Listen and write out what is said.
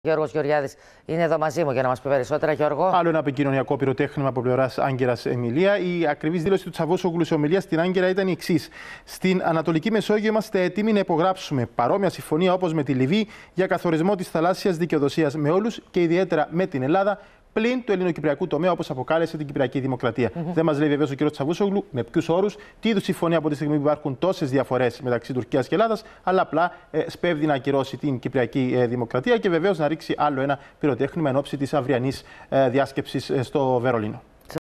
Γιώργος Γεωργιάδης είναι εδώ μαζί μου για να μας πει περισσότερα. Γιώργο. Άλλο ένα επικοινωνιακό πυροτέχνημα από πλευράς Άγκυρας Εμιλία. Η ακριβής δήλωση του Τσαβόσογλους σε ομιλίας στην Άγκυρα ήταν η εξής. Στην Ανατολική Μεσόγειο είμαστε έτοιμοι να υπογράψουμε παρόμοια συμφωνία όπως με τη Λιβύη για καθορισμό της θαλάσσιας δικαιοδοσίας με όλους και ιδιαίτερα με την Ελλάδα πλην του ελληνοκυπριακού τομέα, όπως αποκάλεσε την Κυπριακή Δημοκρατία. Δεν μας λέει βεβαίω ο κ. Τσαβούσογλου με ποιους όρους, τι είδους συμφωνία από τη στιγμή που υπάρχουν τόσες διαφορές μεταξύ Τουρκίας και Ελλάδας, αλλά απλά ε, σπέβδει να ακυρώσει την Κυπριακή ε, Δημοκρατία και βεβαίως να ρίξει άλλο ένα πυροτέχνημα εν ώψη της αυριανής ε, διάσκεψης ε, στο Βερολίνο.